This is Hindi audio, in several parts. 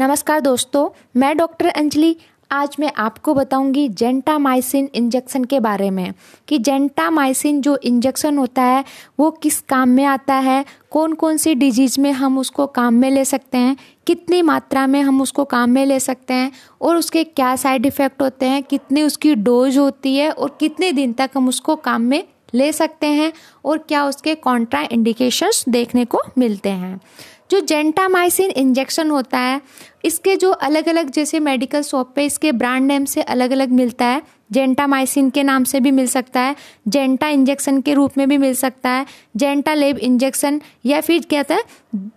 नमस्कार दोस्तों मैं डॉक्टर अंजलि आज मैं आपको बताऊंगी जेंटामाइसिन इंजेक्शन के बारे में कि जेंटामाइसिन जो इंजेक्शन होता है वो किस काम में आता है कौन कौन सी डिजीज़ में हम उसको काम में ले सकते हैं कितनी मात्रा में हम उसको काम में ले सकते हैं और उसके क्या साइड इफ़ेक्ट होते हैं कितनी उसकी डोज होती है और कितने दिन तक हम उसको काम में ले सकते हैं और क्या उसके कॉन्ट्रा इंडिकेशंस देखने को मिलते हैं जो जेंटामाइसिन इंजेक्शन होता है इसके जो अलग अलग जैसे मेडिकल शॉप पे इसके ब्रांड नेम से अलग अलग मिलता है जेंटामाइसिन के नाम से भी मिल सकता है जेंटा इंजेक्शन के रूप में भी मिल सकता है जेंटा लेब इंजेक्शन या फिर होता है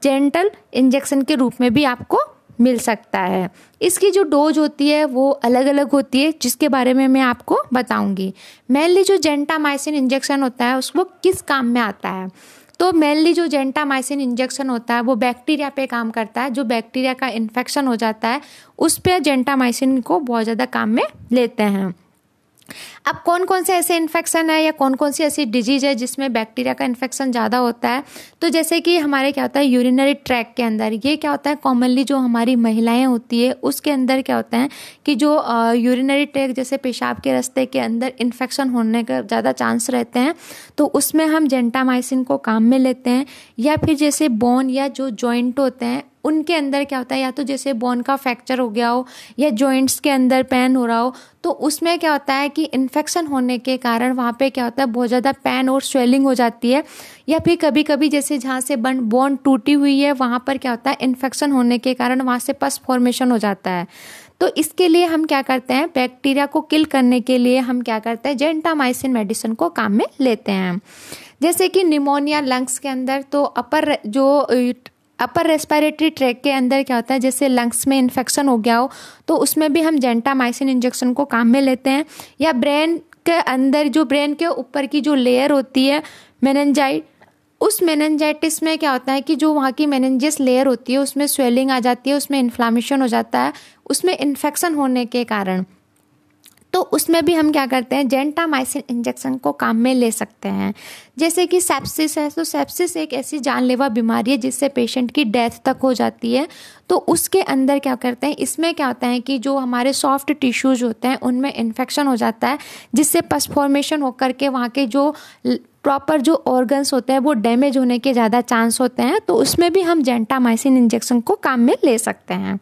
जेंटल इंजेक्शन के रूप में भी आपको मिल सकता है इसकी जो डोज होती है वो अलग अलग होती है जिसके बारे में मैं आपको बताऊंगी मेनली जो जेंटामाइसिन इंजेक्शन होता है उसको किस काम में आता है तो मेनली जो जेंटामाइसिन इंजेक्शन होता है वो बैक्टीरिया पे काम करता है जो बैक्टीरिया का इन्फेक्शन हो जाता है उस पर जेंटामाइसिन को बहुत ज़्यादा काम में लेते हैं अब कौन कौन से ऐसे इन्फेक्शन है या कौन कौन सी ऐसी डिजीज है जिसमें बैक्टीरिया का इन्फेक्शन ज़्यादा होता है तो जैसे कि हमारे क्या होता है यूरिनरी ट्रैक के अंदर ये क्या होता है कॉमनली जो हमारी महिलाएं होती है उसके अंदर क्या होता है कि जो यूरिनरी ट्रैक जैसे पेशाब के रास्ते के अंदर इन्फेक्शन होने का ज़्यादा चांस रहते हैं तो उसमें हम जेंटामाइसिन को काम में लेते हैं या फिर जैसे बोन या जो जॉइंट होते हैं उनके अंदर क्या होता है या तो जैसे बोन का फ्रैक्चर हो गया हो या जॉइंट्स के अंदर पेन हो रहा हो तो उसमें क्या होता है कि इन्फेक्शन होने के कारण वहाँ पे क्या होता है बहुत ज़्यादा पेन और स्वेलिंग हो जाती है या फिर कभी कभी जैसे जहाँ से बन बोन टूटी हुई है वहाँ पर क्या होता है इन्फेक्शन होने के कारण वहाँ से पस फॉर्मेशन हो जाता है तो इसके लिए हम क्या करते हैं बैक्टीरिया को किल करने के लिए हम क्या करते हैं जेंटामाइसिन मेडिसिन को काम में लेते हैं जैसे कि निमोनिया लंग्स के अंदर तो अपर जो अपर रेस्पायरेटरी ट्रैक के अंदर क्या होता है जैसे लंग्स में इन्फेक्शन हो गया हो तो उसमें भी हम जेंटामाइसिन इंजेक्शन को काम में लेते हैं या ब्रेन के अंदर जो ब्रेन के ऊपर की जो लेयर होती है मेनजाइट उस मेनजाइटिस में क्या होता है कि जो वहाँ की मेनजिस लेयर होती है उसमें स्वेलिंग आ जाती है उसमें इन्फ्लामेशन हो जाता है उसमें इन्फेक्शन होने के कारण तो उसमें भी हम क्या करते हैं जेंटामाइसिन इंजेक्शन को काम में ले सकते हैं जैसे कि सेप्सिस है तो सेप्सिस एक ऐसी जानलेवा बीमारी है जिससे पेशेंट की डेथ तक हो जाती है तो उसके अंदर क्या करते हैं इसमें क्या होता है कि जो हमारे सॉफ्ट टिश्यूज होते हैं उनमें इन्फेक्शन हो जाता है जिससे पसफॉर्मेशन होकर के वहाँ के जो प्रॉपर जो ऑर्गन्स होते हैं वो डैमेज होने के ज़्यादा चांस होते हैं तो उसमें भी हम जेंटामाइसिन इंजेक्शन को काम में ले सकते हैं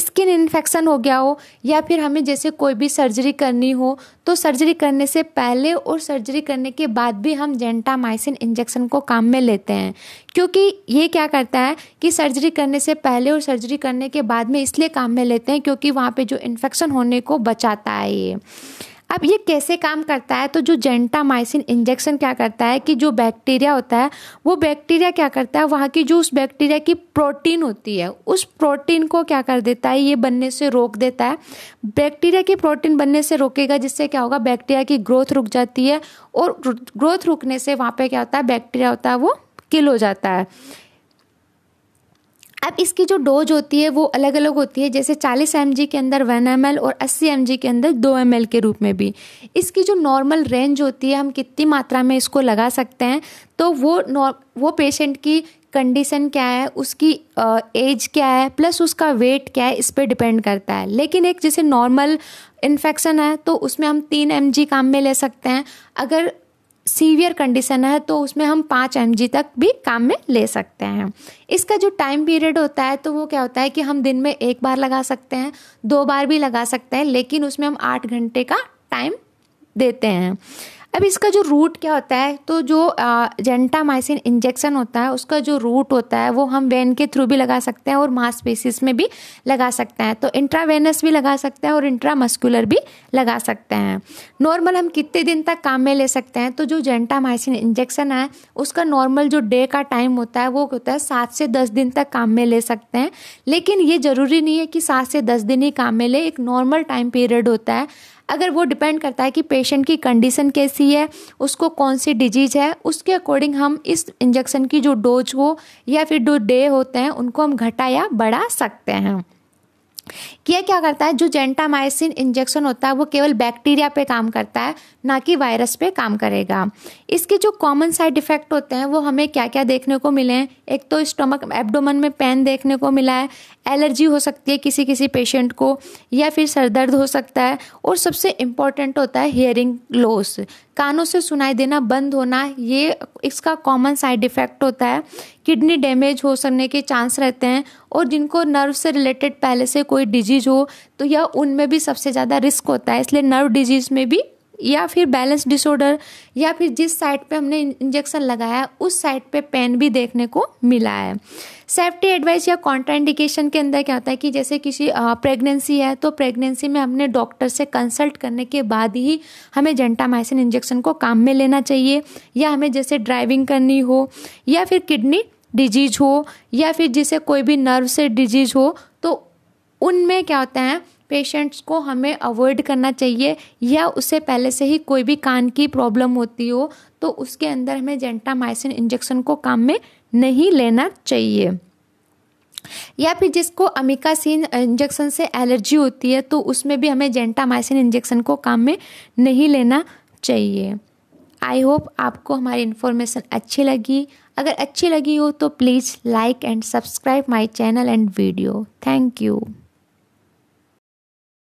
स्किन इन्फेक्शन हो गया हो या फिर हमें जैसे कोई भी सर्जरी करनी हो तो सर्जरी करने से पहले और सर्जरी करने के बाद भी हम जेंटामाइसिन इंजेक्शन को काम में लेते हैं क्योंकि ये क्या करता है कि सर्जरी करने से पहले और सर्जरी करने के बाद में इसलिए काम में लेते हैं क्योंकि वहाँ पे जो इन्फेक्शन होने को बचाता है ये अब ये कैसे काम करता है तो जो जेंटामाइसिन इंजेक्शन क्या करता है कि जो बैक्टीरिया होता है वो बैक्टीरिया क्या करता है वहाँ की जो उस बैक्टीरिया की प्रोटीन होती है उस प्रोटीन को क्या कर देता है ये बनने से रोक देता है बैक्टीरिया की प्रोटीन बनने से रोकेगा जिससे क्या होगा बैक्टीरिया की ग्रोथ रुक जाती है और ग्रोथ रुकने से वहाँ पर क्या होता है बैक्टीरिया होता है वो किल हो जाता है अब इसकी जो डोज होती है वो अलग अलग होती है जैसे 40 एम के अंदर वन एम और 80 एम के अंदर दो एम के रूप में भी इसकी जो नॉर्मल रेंज होती है हम कितनी मात्रा में इसको लगा सकते हैं तो वो वो पेशेंट की कंडीशन क्या है उसकी एज क्या है प्लस उसका वेट क्या है इस पर डिपेंड करता है लेकिन एक जैसे नॉर्मल इन्फेक्शन है तो उसमें हम तीन एम काम में ले सकते हैं अगर सीवियर कंडीशन है तो उसमें हम पाँच एम तक भी काम में ले सकते हैं इसका जो टाइम पीरियड होता है तो वो क्या होता है कि हम दिन में एक बार लगा सकते हैं दो बार भी लगा सकते हैं लेकिन उसमें हम आठ घंटे का टाइम देते हैं अब इसका जो रूट क्या होता है तो जो जेंटामाइसिन इंजेक्शन होता है उसका जो रूट होता है वो हम वेन के थ्रू भी लगा सकते हैं और मांसपेशीज में भी लगा सकते हैं तो इंट्रावेनस भी लगा सकते हैं और इंट्रामस्कुलर भी लगा सकते हैं नॉर्मल हम कितने दिन तक काम में ले सकते हैं तो जो जेंटामाइसिन इंजेक्शन है उसका नॉर्मल जो डे का टाइम होता है वो होता है सात से दस दिन तक काम में ले सकते हैं लेकिन ये ज़रूरी नहीं है कि सात से दस दिन ही काम में ले एक नॉर्मल टाइम पीरियड होता है अगर वो डिपेंड करता है कि पेशेंट की कंडीशन कैसी है उसको कौन सी डिजीज है उसके अकॉर्डिंग हम इस इंजेक्शन की जो डोज हो या फिर जो डे होते हैं उनको हम घटा या बढ़ा सकते हैं यह क्या करता है जो जेंटामाइसिन इंजेक्शन होता है वो केवल बैक्टीरिया पे काम करता है ना कि वायरस पे काम करेगा इसके जो कॉमन साइड इफ़ेक्ट होते हैं वो हमें क्या क्या देखने को मिले हैं एक तो स्टमक एब्डोमन में पेन देखने को मिला है एलर्जी हो सकती है किसी किसी पेशेंट को या फिर सर दर्द हो सकता है और सबसे इम्पॉर्टेंट होता है हेयरिंग लॉस कानों से सुनाई देना बंद होना ये इसका कॉमन साइड इफ़ेक्ट होता है किडनी डैमेज हो सकने के चांस रहते हैं और जिनको नर्व से रिलेटेड पहले से कोई कोई डिजीज हो तो यह उनमें भी सबसे ज़्यादा रिस्क होता है इसलिए नर्व डिजीज में भी या फिर बैलेंस डिसऑर्डर या फिर जिस साइड पे हमने इंजेक्शन लगाया है उस साइड पे पेन भी देखने को मिला है सेफ्टी एडवाइस या कॉन्ट्राइंडिकेशन के अंदर क्या होता है कि जैसे किसी प्रेगनेंसी है तो प्रेगनेंसी में हमने डॉक्टर से कंसल्ट करने के बाद ही हमें जेंटामाइसिन इंजेक्शन को काम में लेना चाहिए या हमें जैसे ड्राइविंग करनी हो या फिर किडनी डिजीज हो या फिर जिसे कोई भी नर्व से डिजीज हो उनमें क्या होता है पेशेंट्स को हमें अवॉइड करना चाहिए या उससे पहले से ही कोई भी कान की प्रॉब्लम होती हो तो उसके अंदर हमें जेंटामाइसिन इंजेक्शन को काम में नहीं लेना चाहिए या फिर जिसको अमिकासिन इंजेक्शन से एलर्जी होती है तो उसमें भी हमें जेंटामाइसिन इंजेक्शन को काम में नहीं लेना चाहिए आई होप आपको हमारी इन्फॉर्मेशन अच्छी लगी अगर अच्छी लगी हो तो please like and subscribe my channel and video thank you